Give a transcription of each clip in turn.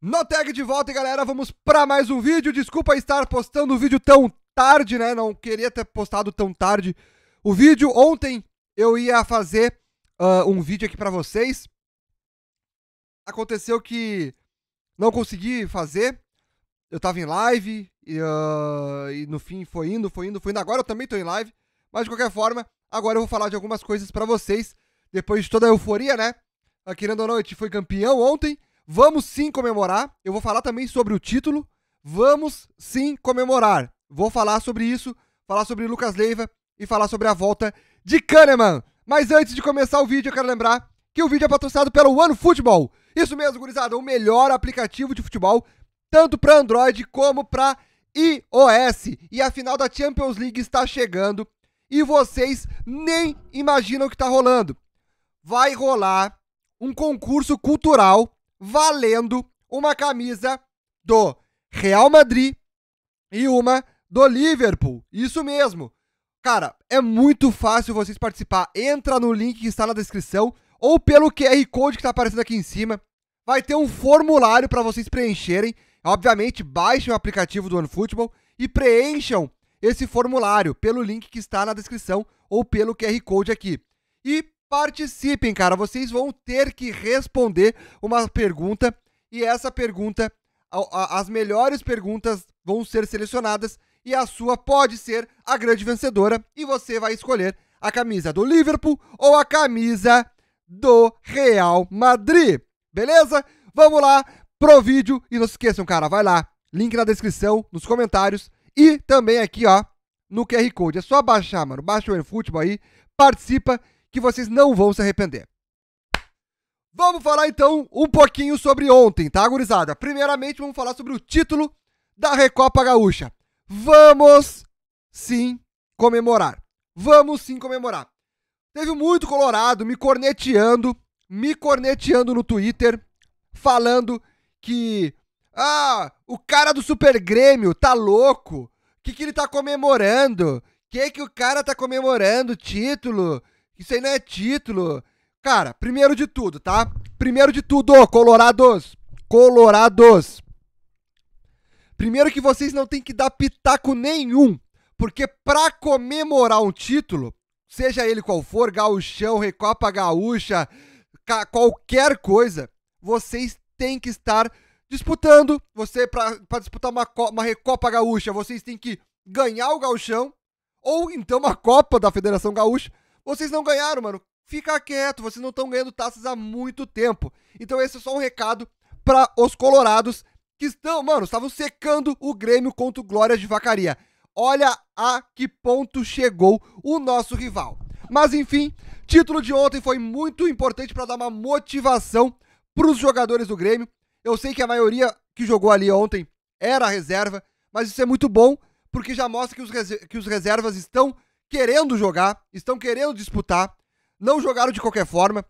No tag de volta, galera, vamos para mais um vídeo. Desculpa estar postando o vídeo tão tarde, né? Não queria ter postado tão tarde o vídeo. Ontem eu ia fazer uh, um vídeo aqui para vocês. Aconteceu que não consegui fazer. Eu tava em live e, uh, e no fim foi indo, foi indo, foi indo. Agora eu também tô em live, mas de qualquer forma, agora eu vou falar de algumas coisas para vocês depois de toda a euforia, né? Ah, querendo ou não, a gente foi campeão ontem Vamos sim comemorar. Eu vou falar também sobre o título. Vamos sim comemorar. Vou falar sobre isso, falar sobre Lucas Leiva e falar sobre a volta de Kahneman. Mas antes de começar o vídeo, eu quero lembrar que o vídeo é patrocinado pelo OneFootball. Isso mesmo, gurizada, o melhor aplicativo de futebol, tanto para Android como para iOS. E a final da Champions League está chegando e vocês nem imaginam o que está rolando. Vai rolar um concurso cultural valendo uma camisa do Real Madrid e uma do Liverpool. Isso mesmo. Cara, é muito fácil vocês participar. Entra no link que está na descrição ou pelo QR Code que está aparecendo aqui em cima. Vai ter um formulário para vocês preencherem. Obviamente, baixem o aplicativo do OneFootball e preencham esse formulário pelo link que está na descrição ou pelo QR Code aqui. E Participem, cara. Vocês vão ter que responder uma pergunta e essa pergunta, a, a, as melhores perguntas vão ser selecionadas e a sua pode ser a grande vencedora e você vai escolher a camisa do Liverpool ou a camisa do Real Madrid. Beleza? Vamos lá pro vídeo e não se esqueçam, cara, vai lá, link na descrição, nos comentários e também aqui, ó, no QR Code. É só baixar, mano. Baixa o eFootball aí, participa que vocês não vão se arrepender. Vamos falar então um pouquinho sobre ontem, tá, gurizada? Primeiramente, vamos falar sobre o título da Recopa Gaúcha. Vamos sim comemorar. Vamos sim comemorar. Teve muito colorado me corneteando, me corneteando no Twitter, falando que ah, o cara do Super Grêmio tá louco. O que, que ele tá comemorando? O que, que o cara tá comemorando? Título? Isso aí não é título. Cara, primeiro de tudo, tá? Primeiro de tudo, colorados. Colorados. Primeiro que vocês não têm que dar pitaco nenhum. Porque pra comemorar um título, seja ele qual for, gauchão, recopa gaúcha, qualquer coisa, vocês têm que estar disputando. Você, para disputar uma, uma Recopa Gaúcha, vocês têm que ganhar o gauchão, ou então uma Copa da Federação Gaúcha, vocês não ganharam, mano. Fica quieto, vocês não estão ganhando taças há muito tempo. Então esse é só um recado para os colorados que estão, mano, estavam secando o Grêmio contra o Glória de Vacaria. Olha a que ponto chegou o nosso rival. Mas enfim, título de ontem foi muito importante para dar uma motivação para os jogadores do Grêmio. Eu sei que a maioria que jogou ali ontem era reserva, mas isso é muito bom porque já mostra que os, que os reservas estão querendo jogar, estão querendo disputar, não jogaram de qualquer forma.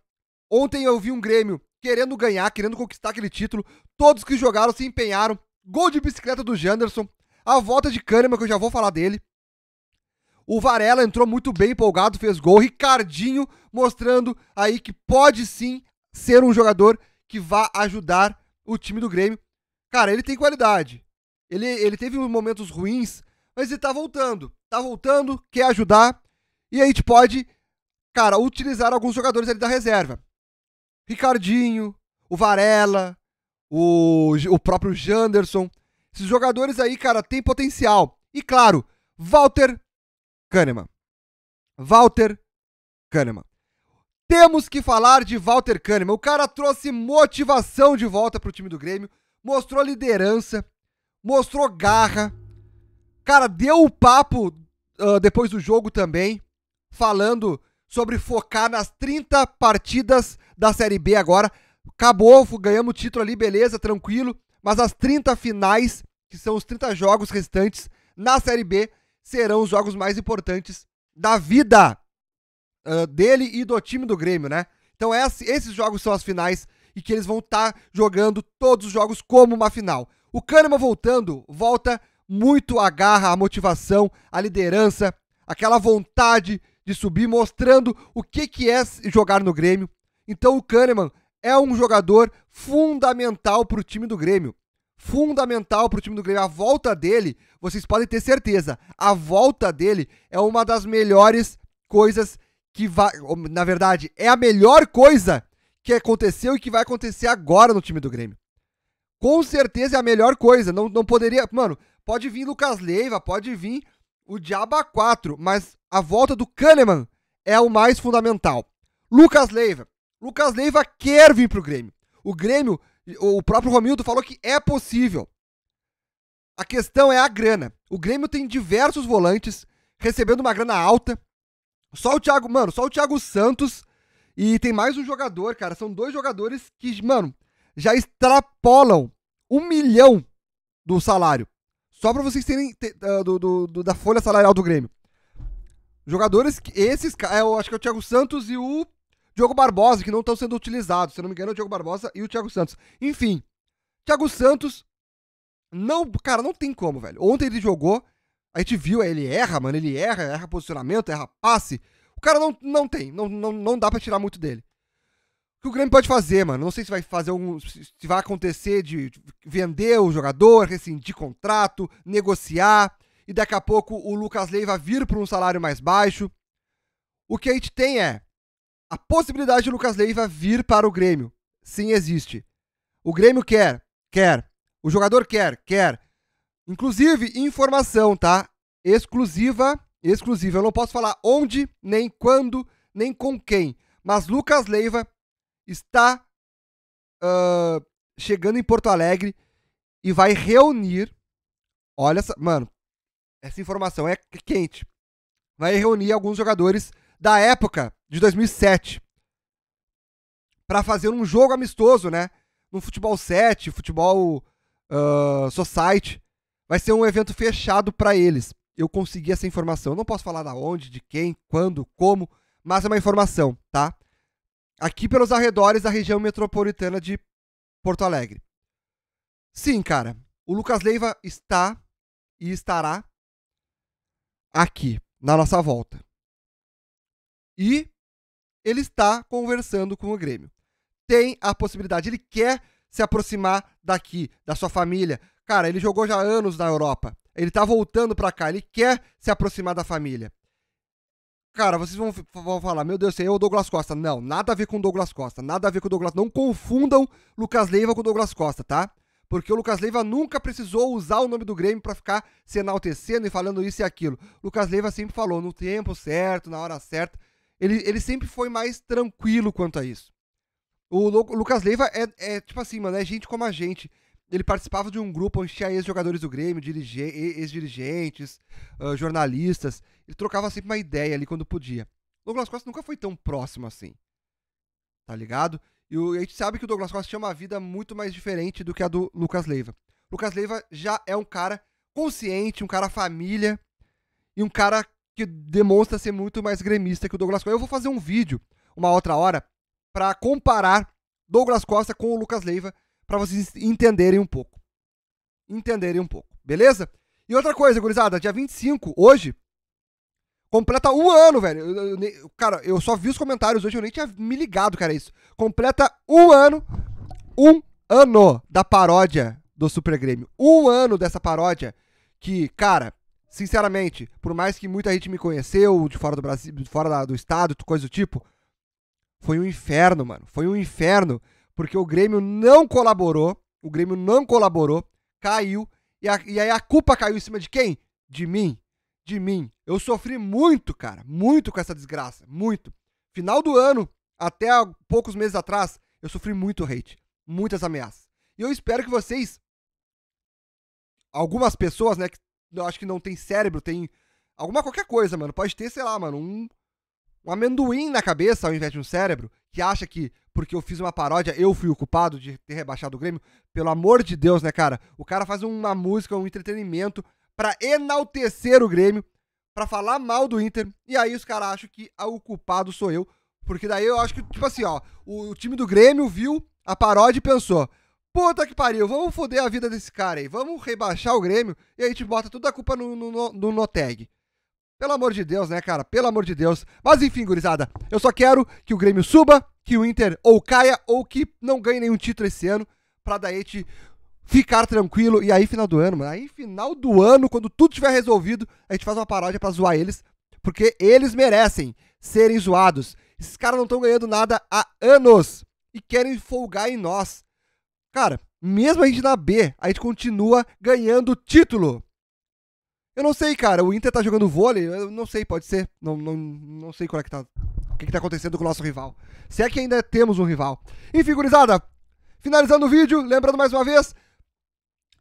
Ontem eu vi um Grêmio querendo ganhar, querendo conquistar aquele título. Todos que jogaram se empenharam. Gol de bicicleta do Janderson, a volta de Kahneman, que eu já vou falar dele. O Varela entrou muito bem empolgado, fez gol. Ricardinho mostrando aí que pode sim ser um jogador que vá ajudar o time do Grêmio. Cara, ele tem qualidade. Ele, ele teve momentos ruins mas ele tá voltando. Tá voltando, quer ajudar. E a gente pode, cara, utilizar alguns jogadores ali da reserva. Ricardinho, o Varela, o, o próprio Janderson. Esses jogadores aí, cara, tem potencial. E claro, Walter Kahneman. Walter Kahneman. Temos que falar de Walter Kahneman. O cara trouxe motivação de volta para o time do Grêmio, mostrou liderança, mostrou garra. Cara, deu o papo uh, depois do jogo também, falando sobre focar nas 30 partidas da Série B agora. Acabou, ganhamos o título ali, beleza, tranquilo. Mas as 30 finais, que são os 30 jogos restantes na Série B, serão os jogos mais importantes da vida uh, dele e do time do Grêmio, né? Então esses jogos são as finais e que eles vão estar tá jogando todos os jogos como uma final. O Kahneman voltando, volta muito a garra, a motivação, a liderança, aquela vontade de subir, mostrando o que, que é jogar no Grêmio. Então o Kahneman é um jogador fundamental para o time do Grêmio. Fundamental para o time do Grêmio. A volta dele, vocês podem ter certeza, a volta dele é uma das melhores coisas que vai. Na verdade, é a melhor coisa que aconteceu e que vai acontecer agora no time do Grêmio. Com certeza é a melhor coisa. Não, não poderia. Mano, Pode vir Lucas Leiva, pode vir o Diaba 4, mas a volta do Kahneman é o mais fundamental. Lucas Leiva. Lucas Leiva quer vir pro Grêmio. O Grêmio, o próprio Romildo falou que é possível. A questão é a grana. O Grêmio tem diversos volantes recebendo uma grana alta. Só o Thiago, mano, só o Thiago Santos e tem mais um jogador, cara. São dois jogadores que, mano, já extrapolam um milhão do salário. Só para vocês terem te, uh, do, do, do, da folha salarial do Grêmio. Jogadores que esses, é, eu acho que é o Thiago Santos e o Diogo Barbosa, que não estão sendo utilizados. Se eu não me engano, é o Diogo Barbosa e o Thiago Santos. Enfim, Thiago Santos não, cara, não tem como, velho. Ontem ele jogou, a gente viu, ele erra, mano, ele erra, erra posicionamento, erra passe. O cara não, não tem, não, não, não dá para tirar muito dele que o Grêmio pode fazer, mano? Não sei se vai fazer um. Se vai acontecer de vender o jogador, rescindir contrato, negociar, e daqui a pouco o Lucas Leiva vir para um salário mais baixo. O que a gente tem é a possibilidade de Lucas Leiva vir para o Grêmio. Sim, existe. O Grêmio quer, quer. O jogador quer, quer. Inclusive, informação, tá? Exclusiva, exclusiva. Eu não posso falar onde, nem quando, nem com quem. Mas Lucas Leiva está uh, chegando em Porto Alegre e vai reunir. Olha, essa, mano, essa informação é quente. Vai reunir alguns jogadores da época de 2007 para fazer um jogo amistoso, né? No futebol 7, futebol uh, society. Vai ser um evento fechado para eles. Eu consegui essa informação. Eu não posso falar da onde, de quem, quando, como, mas é uma informação, tá? aqui pelos arredores da região metropolitana de Porto Alegre. Sim, cara, o Lucas Leiva está e estará aqui na nossa volta. E ele está conversando com o Grêmio. Tem a possibilidade, ele quer se aproximar daqui, da sua família. Cara, ele jogou já anos na Europa. Ele está voltando para cá, ele quer se aproximar da família. Cara, vocês vão, vão falar, meu Deus, eu é o Douglas Costa. Não, nada a ver com o Douglas Costa, nada a ver com o Douglas. Não confundam Lucas Leiva com o Douglas Costa, tá? Porque o Lucas Leiva nunca precisou usar o nome do Grêmio para ficar se enaltecendo e falando isso e aquilo. Lucas Leiva sempre falou no tempo certo, na hora certa. Ele, ele sempre foi mais tranquilo quanto a isso. O Lucas Leiva é, é tipo assim, mano, é gente como a gente ele participava de um grupo onde tinha ex-jogadores do Grêmio, ex-dirigentes, uh, jornalistas. Ele trocava sempre uma ideia ali quando podia. O Douglas Costa nunca foi tão próximo assim. Tá ligado? E o, a gente sabe que o Douglas Costa tinha uma vida muito mais diferente do que a do Lucas Leiva. O Lucas Leiva já é um cara consciente, um cara família e um cara que demonstra ser muito mais gremista que o Douglas Costa. Eu vou fazer um vídeo uma outra hora para comparar Douglas Costa com o Lucas Leiva para vocês entenderem um pouco. Entenderem um pouco, beleza? E outra coisa, gurizada, dia 25, hoje, completa um ano, velho. Eu, eu, eu, cara, eu só vi os comentários hoje, eu nem tinha me ligado, cara, isso. Completa um ano, um ano da paródia do Super Grêmio. Um ano dessa paródia que, cara, sinceramente, por mais que muita gente me conheceu de fora do Brasil, de fora da, do estado, coisa do tipo, foi um inferno, mano. Foi um inferno porque o Grêmio não colaborou, o Grêmio não colaborou, caiu, e, a, e aí a culpa caiu em cima de quem? De mim. De mim. Eu sofri muito, cara, muito com essa desgraça, muito. Final do ano, até poucos meses atrás, eu sofri muito hate, muitas ameaças. E eu espero que vocês, algumas pessoas, né, que eu acho que não tem cérebro, tem alguma qualquer coisa, mano, pode ter, sei lá, mano, um um amendoim na cabeça ao invés de um cérebro, que acha que porque eu fiz uma paródia eu fui o culpado de ter rebaixado o Grêmio, pelo amor de Deus, né, cara? O cara faz uma música, um entretenimento para enaltecer o Grêmio, para falar mal do Inter, e aí os caras acham que o culpado sou eu, porque daí eu acho que, tipo assim, ó, o, o time do Grêmio viu a paródia e pensou, puta que pariu, vamos foder a vida desse cara aí, vamos rebaixar o Grêmio, e aí a gente bota toda a culpa no, no, no, no Noteg. Pelo amor de Deus, né, cara? Pelo amor de Deus. Mas enfim, gurizada, eu só quero que o Grêmio suba, que o Inter ou caia ou que não ganhe nenhum título esse ano, pra Daete ficar tranquilo. E aí, final do ano, mano, aí, final do ano, quando tudo tiver resolvido, a gente faz uma paródia pra zoar eles, porque eles merecem serem zoados. Esses caras não estão ganhando nada há anos e querem folgar em nós. Cara, mesmo a gente na B, a gente continua ganhando título. Eu não sei, cara. O Inter tá jogando vôlei? Eu não sei, pode ser. Não, não, não sei qual é que tá. O que, que tá acontecendo com o nosso rival? Se é que ainda temos um rival. Enfim, gurizada. Finalizando o vídeo, lembrando mais uma vez.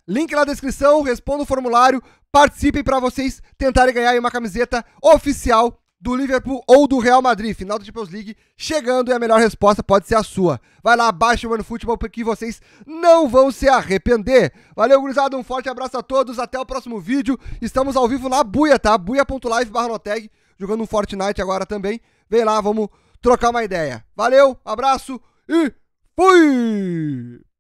Link na descrição, responda o formulário, participe para vocês tentarem ganhar uma camiseta oficial do Liverpool ou do Real Madrid. Final da Champions League chegando e a melhor resposta pode ser a sua. Vai lá, baixa o Mano Futebol porque vocês não vão se arrepender. Valeu, gurizada, um forte abraço a todos, até o próximo vídeo. Estamos ao vivo na Buia, tá? buia.live noteg, jogando um Fortnite agora também. Vem lá, vamos trocar uma ideia. Valeu, abraço e fui!